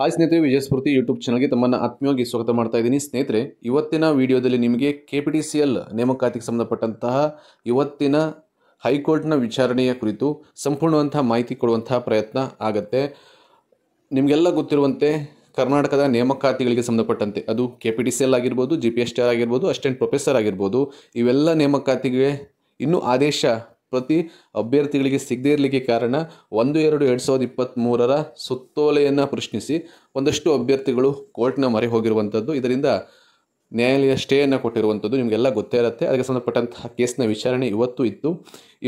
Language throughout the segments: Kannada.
ಹಾಯ್ ಸ್ನೇಹಿತರೆ ವಿಜಯಸ್ಫೂರ್ತಿ ಯೂಟ್ಯೂಬ್ ಚಾನಲ್ಗೆ ತಮ್ಮನ್ನು ಆತ್ಮೀಯವಾಗಿ ಸ್ವಾಗತ ಮಾಡ್ತಾ ಇದ್ದೀನಿ ಸ್ನೇಹಿತರೆ ಇವತ್ತಿನ ವಿಡಿಯೋದಲ್ಲಿ ನಿಮಗೆ K P T C L ನೇಮಕಾತಿಗೆ ಸಂಬಂಧಪಟ್ಟಂತಹ ಇವತ್ತಿನ ಹೈಕೋರ್ಟ್ನ ವಿಚಾರಣೆಯ ಕುರಿತು ಸಂಪೂರ್ಣವಂತಹ ಮಾಹಿತಿ ಕೊಡುವಂತಹ ಪ್ರಯತ್ನ ಆಗತ್ತೆ ನಿಮಗೆಲ್ಲ ಗೊತ್ತಿರುವಂತೆ ಕರ್ನಾಟಕದ ನೇಮಕಾತಿಗಳಿಗೆ ಸಂಬಂಧಪಟ್ಟಂತೆ ಅದು K P T C L ಆಗಿರ್ಬೋದು G P S T R ಆಗಿರ್ಬೋದು ಅಸ್ಟೆಂಟ್ ಪ್ರೊಫೆಸರ್ ಆಗಿರ್ಬೋದು ಇವೆಲ್ಲ ನೇಮಕಾತಿಗೆ ಇನ್ನೂ ಆದೇಶ ಪ್ರತಿ ಅಭ್ಯರ್ಥಿಗಳಿಗೆ ಸಿಗದೇ ಇರಲಿಕ್ಕೆ ಕಾರಣ ಒಂದು ಎರಡು ಎರಡು ಸಾವಿರದ ಇಪ್ಪತ್ತ್ಮೂರರ ಸುತ್ತೋಲೆಯನ್ನು ಪ್ರಶ್ನಿಸಿ ಒಂದಷ್ಟು ಅಭ್ಯರ್ಥಿಗಳು ಕೋರ್ಟ್ನ ಮರೆ ಹೋಗಿರುವಂಥದ್ದು ಇದರಿಂದ ನ್ಯಾಯಾಲಯ ಸ್ಟೇಯನ್ನು ಕೊಟ್ಟಿರುವಂಥದ್ದು ನಿಮಗೆಲ್ಲ ಗೊತ್ತೇ ಇರುತ್ತೆ ಅದಕ್ಕೆ ಸಂಬಂಧಪಟ್ಟಂತಹ ಕೇಸ್ನ ವಿಚಾರಣೆ ಇವತ್ತು ಇತ್ತು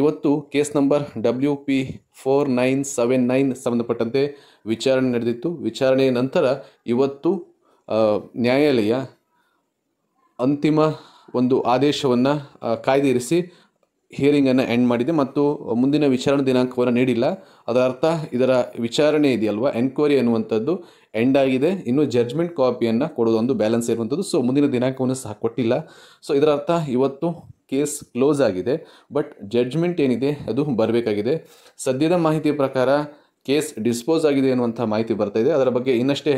ಇವತ್ತು case number W P four nine seven nine ಸಂಬಂಧಪಟ್ಟಂತೆ ವಿಚಾರಣೆ ನಡೆದಿತ್ತು ವಿಚಾರಣೆಯ ನಂತರ ಇವತ್ತು ನ್ಯಾಯಾಲಯ ಅಂತಿಮ ಒಂದು ಆದೇಶವನ್ನು ಕಾಯ್ದಿರಿಸಿ ಹಿಯರಿಂಗನ್ನು ಎಂಡ್ ಮಾಡಿದೆ ಮತ್ತು ಮುಂದಿನ ವಿಚಾರಣೆ ದಿನಾಂಕವನ್ನು ನೀಡಿಲ್ಲ ಅದರ ಅರ್ಥ ಇದರ ವಿಚಾರಣೆ ಇದೆಯಲ್ವ ಎನ್ಕ್ವೈರಿ ಅನ್ನುವಂಥದ್ದು ಎಂಡ್ ಆಗಿದೆ ಇನ್ನು ಜಡ್ಜ್ಮೆಂಟ್ ಕಾಪಿಯನ್ನು ಒಂದು ಬ್ಯಾಲೆನ್ಸ್ ಇರುವಂಥದ್ದು ಸೊ ಮುಂದಿನ ದಿನಾಂಕವನ್ನು ಸಹ ಕೊಟ್ಟಿಲ್ಲ ಸೊ ಇದರ ಅರ್ಥ ಇವತ್ತು ಕೇಸ್ ಕ್ಲೋಸ್ ಆಗಿದೆ ಬಟ್ ಜಡ್ಜ್ಮೆಂಟ್ ಏನಿದೆ ಅದು ಬರಬೇಕಾಗಿದೆ ಸದ್ಯದ ಮಾಹಿತಿಯ ಪ್ರಕಾರ ಕೇಸ್ ಡಿಸ್ಪೋಸ್ ಆಗಿದೆ ಎನ್ನುವಂಥ ಮಾಹಿತಿ ಬರ್ತಾ ಇದೆ ಅದರ ಬಗ್ಗೆ ಇನ್ನಷ್ಟೇ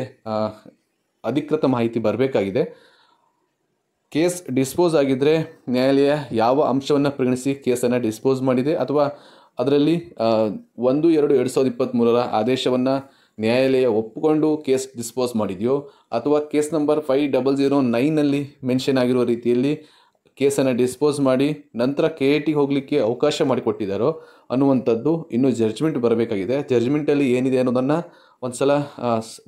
ಅಧಿಕೃತ ಮಾಹಿತಿ ಬರಬೇಕಾಗಿದೆ ಕೇಸ್ ಡಿಸ್ಪೋಸ್ ಆಗಿದ್ದರೆ ನ್ಯಾಯಾಲಯ ಯಾವ ಅಂಶವನ್ನು ಪರಿಗಣಿಸಿ ಕೇಸನ್ನು ಡಿಸ್ಪೋಸ್ ಮಾಡಿದೆ ಅಥವಾ ಅದರಲ್ಲಿ ಒಂದು ಎರಡು ಎರಡು ಸಾವಿರದ ಇಪ್ಪತ್ತ್ಮೂರರ ಆದೇಶವನ್ನು ನ್ಯಾಯಾಲಯ ಒಪ್ಪಿಕೊಂಡು ಕೇಸ್ ಡಿಸ್ಪೋಸ್ ಮಾಡಿದೆಯೋ ಅಥವಾ case number five double zero ನೈನಲ್ಲಿ ಮೆನ್ಷನ್ ಆಗಿರೋ ರೀತಿಯಲ್ಲಿ ಕೇಸನ್ನು ಡಿಸ್ಪೋಸ್ ಮಾಡಿ ನಂತರ ಕೆ ಎ ಟಿಗೆ ಹೋಗಲಿಕ್ಕೆ ಅವಕಾಶ ಮಾಡಿಕೊಟ್ಟಿದ್ದಾರೋ ಅನ್ನುವಂಥದ್ದು ಇನ್ನೂ ಜಡ್ಜ್ಮೆಂಟ್ ಬರಬೇಕಾಗಿದೆ ಜಡ್ಜ್ಮೆಂಟಲ್ಲಿ ಏನಿದೆ ಅನ್ನೋದನ್ನು ಒಂದು ಸಲ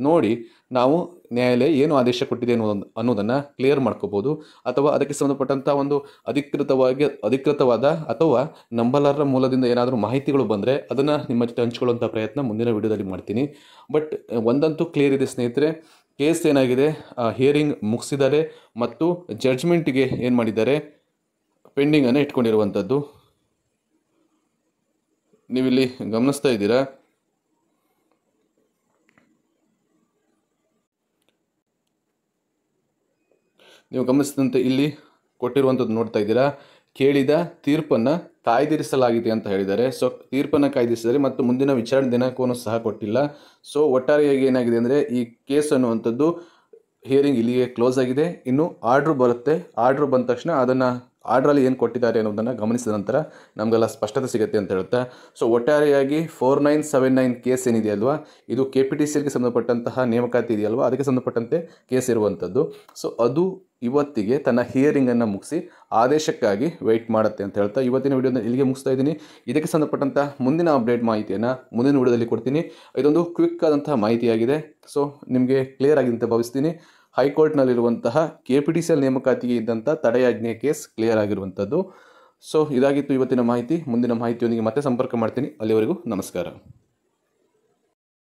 ನೋಡಿ ನಾವು ನ್ಯಾಯಾಲಯ ಏನು ಆದೇಶ ಕೊಟ್ಟಿದೆ ಅನ್ನೋದನ್ನು ಅನ್ನೋದನ್ನು ಕ್ಲಿಯರ್ ಮಾಡ್ಕೋಬೋದು ಅಥವಾ ಅದಕ್ಕೆ ಸಂಬಂಧಪಟ್ಟಂಥ ಒಂದು ಅಧಿಕೃತವಾಗಿ ಅಧಿಕೃತವಾದ ಅಥವಾ ನಂಬಲಾರರ ಮೂಲದಿಂದ ಏನಾದರೂ ಮಾಹಿತಿಗಳು ಬಂದರೆ ಅದನ್ನು ನಿಮ್ಮ ಜೊತೆ ಹಂಚ್ಕೊಳ್ಳುವಂಥ ಪ್ರಯತ್ನ ಮುಂದಿನ ವಿಡಿಯೋದಲ್ಲಿ ಮಾಡ್ತೀನಿ ಬಟ್ ಒಂದಂತೂ ಕ್ಲಿಯರ್ ಇದೆ ಸ್ನೇಹಿತರೆ ಕೇಸ್ ಏನಾಗಿದೆ ಹಿಯರಿಂಗ್ ಮುಗಿಸಿದ್ದಾರೆ ಮತ್ತು ಜಡ್ಜ್ಮೆಂಟ್ಗೆ ಏನು ಮಾಡಿದ್ದಾರೆ ಪೆಂಡಿಂಗನ್ನು ಇಟ್ಕೊಂಡಿರುವಂಥದ್ದು ನೀವಿಲ್ಲಿ ಗಮನಿಸ್ತಾ ಇದ್ದೀರಾ ನೀವು ಗಮನಿಸಿದಂತೆ ಇಲ್ಲಿ ಕೊಟ್ಟಿರುವಂಥದ್ದು ನೋಡ್ತಾ ಇದ್ದೀರಾ ಕೇಳಿದ ತೀರ್ಪನ್ನು ಕಾಯ್ದಿರಿಸಲಾಗಿದೆ ಅಂತ ಹೇಳಿದ್ದಾರೆ ಸೊ ತೀರ್ಪನ್ನು ಕಾಯ್ದಿರಿಸಿದರೆ ಮತ್ತು ಮುಂದಿನ ವಿಚಾರಣೆ ದಿನಾಂಕವನ್ನು ಸಹ ಕೊಟ್ಟಿಲ್ಲ ಸೊ ಒಟ್ಟಾರೆಯಾಗಿ ಏನಾಗಿದೆ ಅಂದರೆ ಈ ಕೇಸ್ ಅನ್ನುವಂಥದ್ದು ಹಿಯರಿಂಗ್ ಇಲ್ಲಿಗೆ ಕ್ಲೋಸ್ ಆಗಿದೆ ಇನ್ನು ಆರ್ಡ್ರ್ ಬರುತ್ತೆ ಆರ್ಡ್ರ್ ಬಂದ ತಕ್ಷಣ ಅದನ್ನು ಆರ್ಡ್ರಲ್ಲಿ ಏನು ಕೊಟ್ಟಿದ್ದಾರೆ ಅನ್ನೋದನ್ನು ಗಮನಿಸಿದ ನಂತರ ನಮಗೆಲ್ಲ ಸ್ಪಷ್ಟತೆ ಸಿಗುತ್ತೆ ಅಂತ ಹೇಳುತ್ತೆ ಸೊ ಒಟ್ಟಾರೆಯಾಗಿ four nine seven nine case ಏನಿದೆಯಲ್ವಾ ಇದು ಕೆ ಪಿ ಟಿ ಸಿ ಸಂಬಂಧಪಟ್ಟಂತಹ ನೇಮಕಾತಿ ಇದೆಯಲ್ವಾ ಅದಕ್ಕೆ ಸಂಬಂಧಪಟ್ಟಂತೆ ಕೇಸ್ ಇರುವಂಥದ್ದು ಸೊ ಅದು ಇವತ್ತಿಗೆ ತನ್ನ ಹಿಯರಿಂಗನ್ನು ಮುಗಿಸಿ ಆದೇಶಕ್ಕಾಗಿ ವೆಯ್ಟ್ ಮಾಡುತ್ತೆ ಅಂತ ಹೇಳ್ತಾ ಇವತ್ತಿನ ವಿಡಿಯೋನ ಇಲ್ಲಿಗೆ ಮುಗಿಸ್ತಾ ಇದ್ದೀನಿ ಇದಕ್ಕೆ ಸಂಬಂಧಪಟ್ಟಂತಹ ಮುಂದಿನ ಅಪ್ಡೇಟ್ ಮಾಹಿತಿಯನ್ನು ಮುಂದಿನ ವಿಡಿಯೋದಲ್ಲಿ ಕೊಡ್ತೀನಿ ಇದೊಂದು ಕ್ವಿಕ್ ಆದಂತಹ ಮಾಹಿತಿಯಾಗಿದೆ ಸೊ ನಿಮಗೆ ಕ್ಲಿಯರ್ ಆಗಿದೆ ಅಂತ ಭಾವಿಸ್ತೀನಿ ಹೈಕೋರ್ಟ್ನಲ್ಲಿರುವಂತಹ K P T C L ನೇಮಕಾತಿಗೆ ಇದ್ದಂಥ ತಡೆಯಾಜ್ಞೆ ಕೇಸ್ ಕ್ಲಿಯರ್ ಆಗಿರುವಂಥದ್ದು ಸೊ ಇದಾಗಿತ್ತು ಇವತ್ತಿನ ಮಾಹಿತಿ ಮುಂದಿನ ಮಾಹಿತಿಯೊಂದಿಗೆ ಮತ್ತೆ ಸಂಪರ್ಕ ಮಾಡ್ತೀನಿ ಅಲ್ಲಿವರೆಗೂ ನಮಸ್ಕಾರ